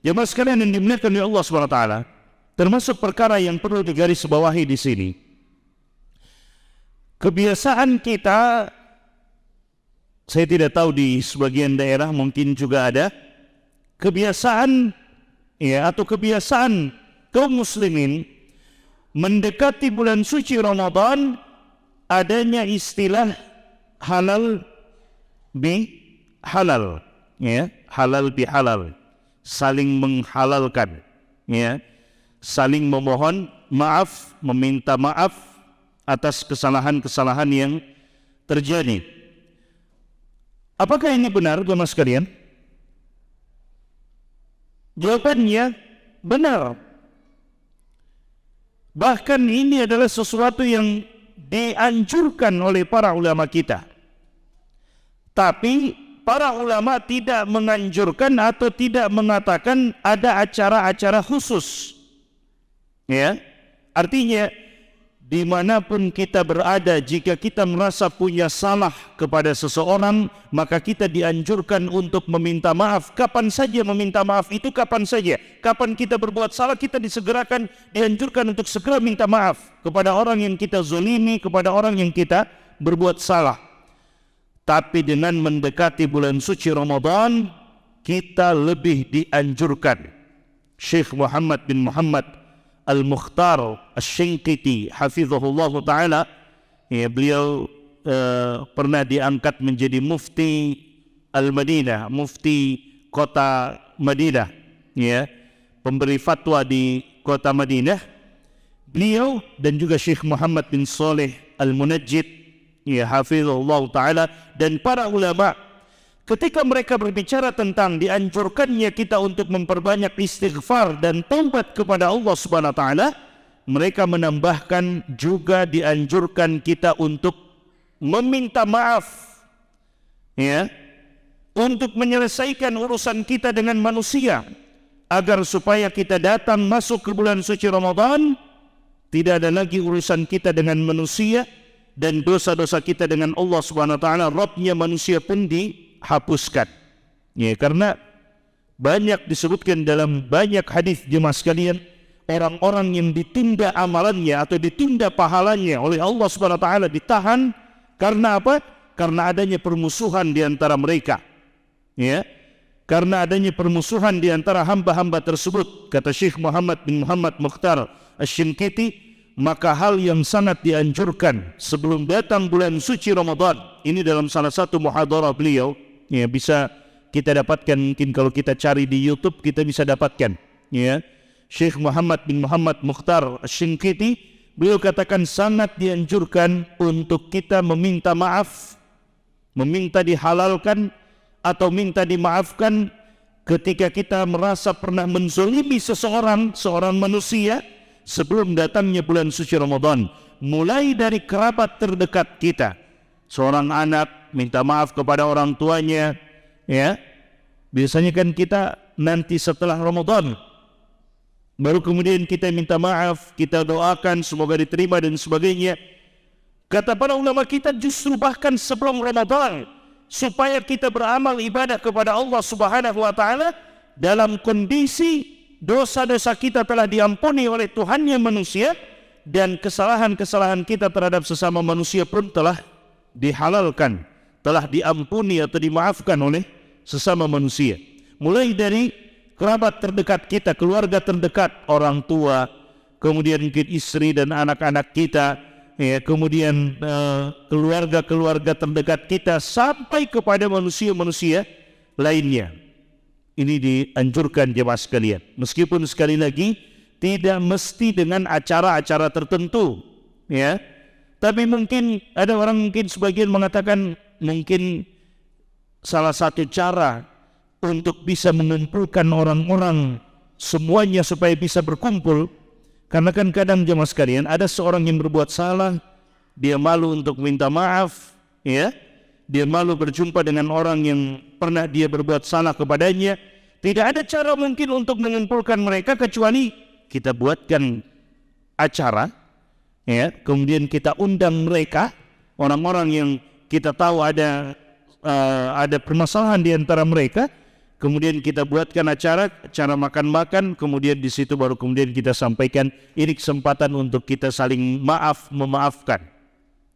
Jemaah ya, sekalian yang dimuliakan oleh Allah SWT Termasuk perkara yang perlu digaris bawahi di sini Kebiasaan kita Saya tidak tahu di sebagian daerah mungkin juga ada Kebiasaan ya Atau kebiasaan kaum muslimin Mendekati bulan suci Ramadan Adanya istilah halal bi halal ya halal bi halal saling menghalalkan ya saling memohon maaf meminta maaf atas kesalahan-kesalahan yang terjadi apakah ini benar teman sekalian jawabannya benar bahkan ini adalah sesuatu yang dianjurkan oleh para ulama kita tapi para ulama tidak menganjurkan atau tidak mengatakan ada acara-acara khusus. Ya. Artinya dimanapun kita berada jika kita merasa punya salah kepada seseorang maka kita dianjurkan untuk meminta maaf kapan saja meminta maaf itu kapan saja kapan kita berbuat salah kita disegerakan dianjurkan untuk segera minta maaf kepada orang yang kita zulimi kepada orang yang kita berbuat salah tapi dengan mendekati bulan suci Ramadan, kita lebih dianjurkan. Syekh Muhammad bin Muhammad Al-Mukhtar Al-Shinkiti Hafizahullah Ta'ala ya, Beliau uh, pernah diangkat menjadi mufti Al-Madinah Mufti kota Madinah ya, Pemberi fatwa di kota Madinah Beliau dan juga Syekh Muhammad bin Saleh Al-Munajjid ya hafizullah taala dan para ulama ketika mereka berbicara tentang dianjurkannya kita untuk memperbanyak istighfar dan tobat kepada Allah Subhanahu taala mereka menambahkan juga dianjurkan kita untuk meminta maaf ya untuk menyelesaikan urusan kita dengan manusia agar supaya kita datang masuk ke bulan suci Ramadhan, tidak ada lagi urusan kita dengan manusia dan dosa-dosa kita dengan Allah Subhanahu wa taala rabbnya manusia pun dihapuskan ya karena banyak disebutkan dalam banyak hadis di mas kalian orang-orang yang ditunda amalannya atau ditunda pahalanya oleh Allah Subhanahu wa taala ditahan karena apa? Karena adanya permusuhan di antara mereka. Ya. Karena adanya permusuhan di antara hamba-hamba tersebut kata Syekh Muhammad bin Muhammad Mukhtar Asy-Syinkiti, maka hal yang sangat dianjurkan sebelum datang bulan suci Ramadan ini dalam salah satu muhadarah beliau ya bisa kita dapatkan mungkin kalau kita cari di YouTube kita bisa dapatkan ya Syekh Muhammad bin Muhammad Mukhtar Syinkiti beliau katakan sangat dianjurkan untuk kita meminta maaf meminta dihalalkan atau minta dimaafkan ketika kita merasa pernah menzalimi seseorang seorang manusia sebelum datangnya bulan suci Ramadan mulai dari kerabat terdekat kita seorang anak minta maaf kepada orang tuanya ya biasanya kan kita nanti setelah Ramadan baru kemudian kita minta maaf kita doakan semoga diterima dan sebagainya kata para ulama kita justru bahkan sebelum Ramadan supaya kita beramal ibadah kepada Allah Subhanahu wa taala dalam kondisi dosa-dosa kita telah diampuni oleh Tuhan yang manusia dan kesalahan-kesalahan kita terhadap sesama manusia pun telah dihalalkan, telah diampuni atau dimaafkan oleh sesama manusia. Mulai dari kerabat terdekat kita, keluarga terdekat, orang tua, kemudian istri dan anak-anak kita, ya, kemudian eh, keluarga-keluarga uh, terdekat kita sampai kepada manusia-manusia lainnya. Ini dianjurkan jemaah sekalian. Meskipun sekali lagi tidak mesti dengan acara-acara tertentu, ya. Tapi mungkin ada orang mungkin sebagian mengatakan mungkin salah satu cara untuk bisa mengumpulkan orang-orang semuanya supaya bisa berkumpul karena kan kadang jemaah sekalian ada seorang yang berbuat salah dia malu untuk minta maaf ya dia malu berjumpa dengan orang yang pernah dia berbuat salah kepadanya tidak ada cara mungkin untuk mengumpulkan mereka kecuali kita buatkan acara, ya, kemudian kita undang mereka orang-orang yang kita tahu ada uh, ada permasalahan di antara mereka, kemudian kita buatkan acara, cara makan-makan, kemudian di situ baru kemudian kita sampaikan ini kesempatan untuk kita saling maaf memaafkan,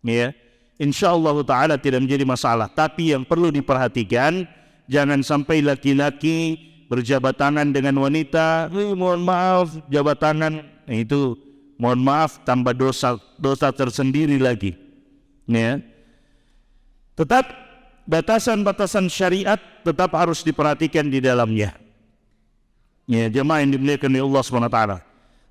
ya. Insya Allah Taala tidak menjadi masalah. Tapi yang perlu diperhatikan, jangan sampai laki-laki berjabat tangan dengan wanita, eh, mohon maaf jabat tangan itu mohon maaf tambah dosa dosa tersendiri lagi. Ya. Tetap batasan-batasan syariat tetap harus diperhatikan di dalamnya. Ya, jemaah yang dimuliakan oleh Allah SWT.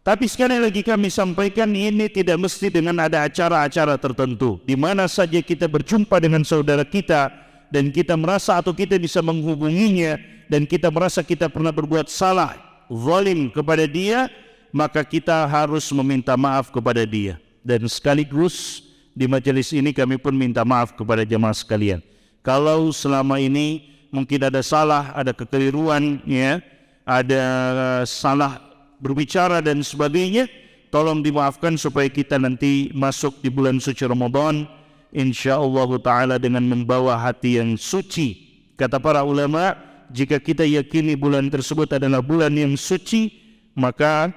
Tapi sekali lagi kami sampaikan ini tidak mesti dengan ada acara-acara tertentu. Di mana saja kita berjumpa dengan saudara kita, dan kita merasa atau kita bisa menghubunginya dan kita merasa kita pernah berbuat salah, zalim kepada dia, maka kita harus meminta maaf kepada dia. Dan sekaligus di majelis ini kami pun minta maaf kepada jemaah sekalian. Kalau selama ini mungkin ada salah, ada kekeliruan ya, ada eh, salah berbicara dan sebagainya, tolong dimaafkan supaya kita nanti masuk di bulan suci Ramadan insyaallah taala dengan membawa hati yang suci kata para ulama jika kita yakini bulan tersebut adalah bulan yang suci maka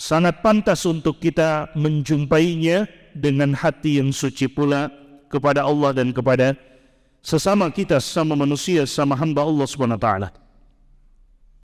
sangat pantas untuk kita menjumpainya dengan hati yang suci pula kepada Allah dan kepada sesama kita sama manusia sama hamba Allah Subhanahu wa taala